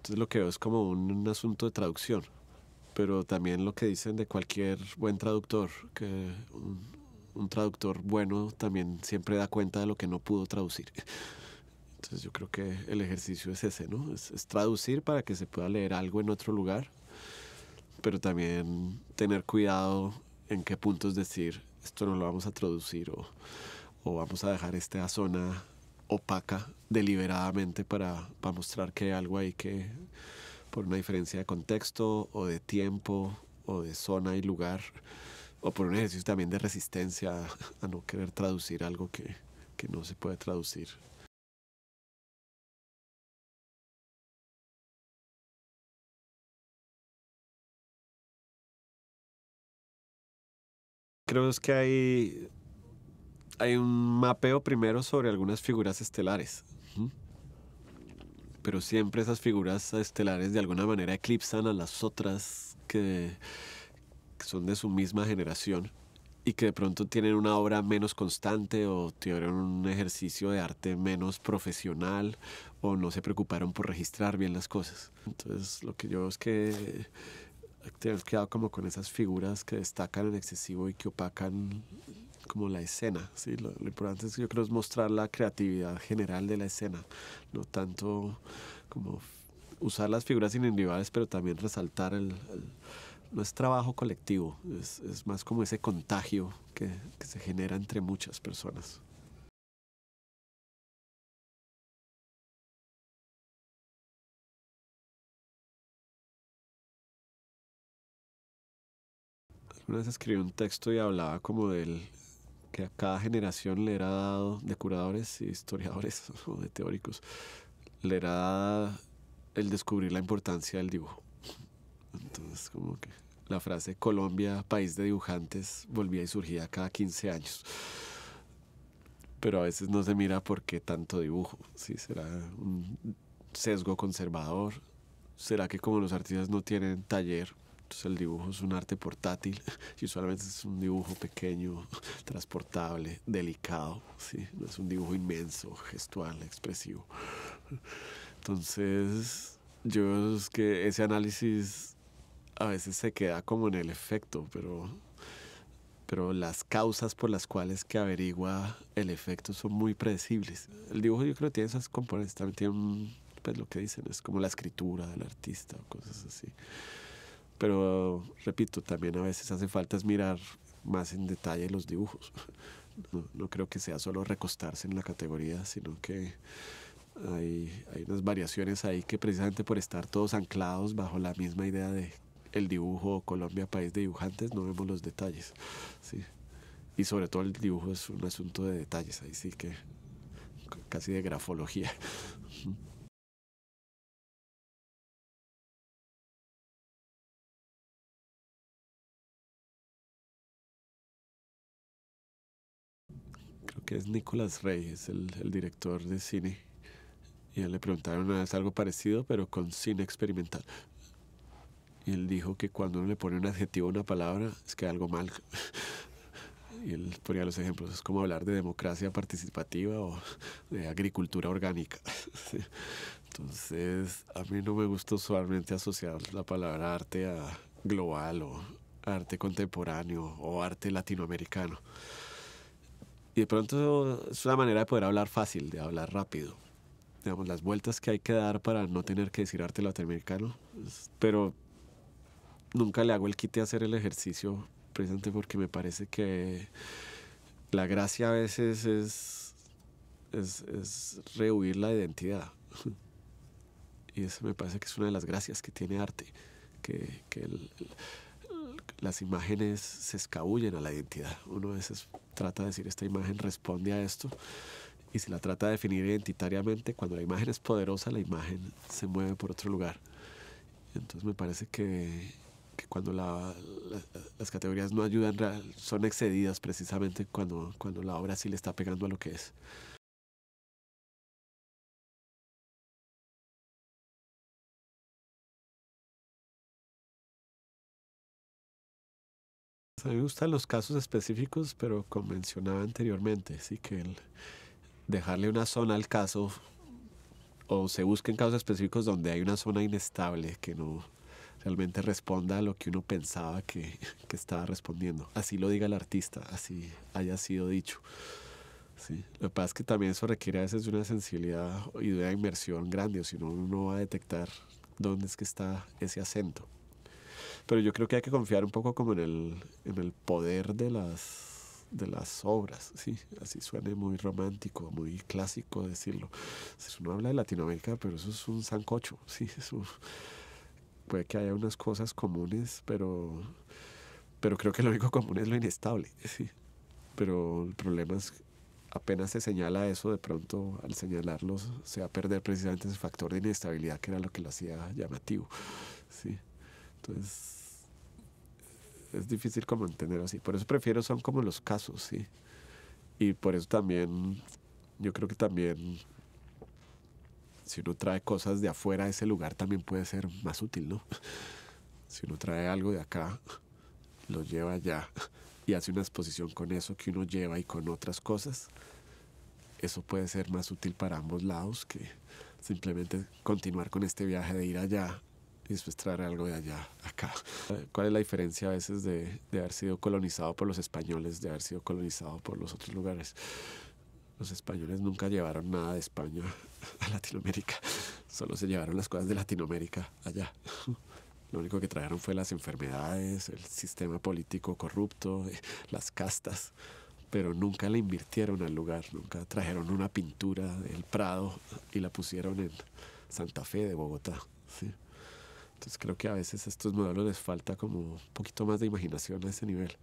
Entonces lo que veo es como un, asunto de traducción, pero también lo que dicen de cualquier buen traductor, que un, traductor bueno también siempre da cuenta de lo que no pudo traducir. Entonces yo creo que el ejercicio es ese, ¿no? Es, traducir para que se pueda leer algo en otro lugar, pero también tener cuidado en qué puntos decir esto no lo vamos a traducir o, vamos a dejar esta zona opaca deliberadamente para, mostrar que algo hay que por una diferencia de contexto o de tiempo o de zona y lugar o por un ejercicio también de resistencia a no querer traducir algo que, que no se puede traducir. Creo que hay hay un mapeo primero sobre algunas figuras estelares. Pero siempre esas figuras estelares de alguna manera eclipsan a las otras que, son de su misma generación y que de pronto tienen una obra menos constante o tuvieron un ejercicio de arte menos profesional o no se preocuparon por registrar bien las cosas. Entonces lo que yo es que tenemos quedado como con esas figuras que destacan en excesivo y que opacan como la escena. ¿sí? Lo, lo, importante es, yo creo, es mostrar la creatividad general de la escena, no tanto como usar las figuras individuales, pero también resaltar el, el no es trabajo colectivo, es, es más como ese contagio que, que se genera entre muchas personas. Una vez escribí un texto y hablaba como del que a cada generación le era dado, de curadores y historiadores o de teóricos, le era dado el descubrir la importancia del dibujo. Entonces, como que la frase Colombia, país de dibujantes, volvía y surgía cada 15 años. Pero a veces no se mira por qué tanto dibujo. Si será un sesgo conservador, será que como los artistas no tienen taller, entonces el dibujo es un arte portátil y usualmente es un dibujo pequeño, transportable, delicado, ¿sí? no es un dibujo inmenso, gestual, expresivo. Entonces yo es que ese análisis a veces se queda como en el efecto, pero pero las causas por las cuales que averigua el efecto son muy predecibles. El dibujo yo creo tiene esas componentes, también tiene pues, lo que dicen, es como la escritura del artista o cosas así. Pero repito, también a veces hace falta es mirar más en detalle los dibujos. No, creo que sea solo recostarse en la categoría, sino que hay, hay unas variaciones ahí que precisamente por estar todos anclados bajo la misma idea de el dibujo Colombia, país de dibujantes, no vemos los detalles. ¿sí? Y sobre todo el dibujo es un asunto de detalles, ahí sí que casi de grafología. que es Nicolás Reyes, el, director de cine. Y él le preguntaron una ah, vez algo parecido, pero con cine experimental. Y él dijo que cuando uno le pone un adjetivo a una palabra, es que algo mal. Y él ponía los ejemplos, es como hablar de democracia participativa o de agricultura orgánica. Entonces, a mí no me gusta usualmente asociar la palabra arte a global o arte contemporáneo o arte latinoamericano. Y de pronto es una manera de poder hablar fácil, de hablar rápido. Digamos, las vueltas que hay que dar para no tener que decir arte latinoamericano. Pero nunca le hago el quite a hacer el ejercicio, presente porque me parece que la gracia a veces es, es, es rehuir la identidad. Y eso me parece que es una de las gracias que tiene arte, que, las imágenes se escabullen a la identidad. Uno veces trata de decir esta imagen responde a esto y si la trata de definir identitariamente, cuando la imagen es poderosa, la imagen se mueve por otro lugar. Entonces me parece que, cuando las categorías no ayudan, son excedidas precisamente cuando, cuando la obra sí le está pegando a lo que es. A mí me gustan los casos específicos, pero como mencionaba anteriormente, sí que dejarle una zona al caso o se busquen casos específicos donde hay una zona inestable que no realmente responda a lo que uno pensaba que, estaba respondiendo. Así lo diga el artista, así haya sido dicho. Sí. Lo que pasa es que también eso requiere a veces una sensibilidad y de una inmersión grande, o si no, uno va a detectar dónde es que está ese acento. Pero yo creo que hay que confiar un poco como en el, en el poder de las, de las obras, ¿sí? Así suene muy romántico, muy clásico decirlo. Uno habla de Latinoamérica, pero eso es un sancocho, ¿sí? puede que haya unas cosas comunes, pero, pero creo que lo único común es lo inestable, ¿sí? Pero el problema es apenas se señala eso, de pronto al señalarlo se va a perder precisamente ese factor de inestabilidad que era lo que lo hacía llamativo. ¿sí? Entonces, es difícil como entender así. Por eso prefiero son como los casos, ¿sí? Y por eso también, yo creo que también, si uno trae cosas de afuera ese lugar, también puede ser más útil, ¿no? Si uno trae algo de acá, lo lleva allá y hace una exposición con eso que uno lleva y con otras cosas, eso puede ser más útil para ambos lados que simplemente continuar con este viaje de ir allá y después traer algo de allá acá. ¿Cuál es la diferencia a veces de, de haber sido colonizado por los españoles, de haber sido colonizado por los otros lugares? Los españoles nunca llevaron nada de España a Latinoamérica, solo se llevaron las cosas de Latinoamérica allá. Lo único que trajeron fue las enfermedades, el sistema político corrupto, eh, las castas, pero nunca le invirtieron al lugar, nunca trajeron una pintura del Prado y la pusieron en Santa Fe de Bogotá. ¿sí? Entonces creo que a veces a estos modelos les falta como un poquito más de imaginación a ese nivel.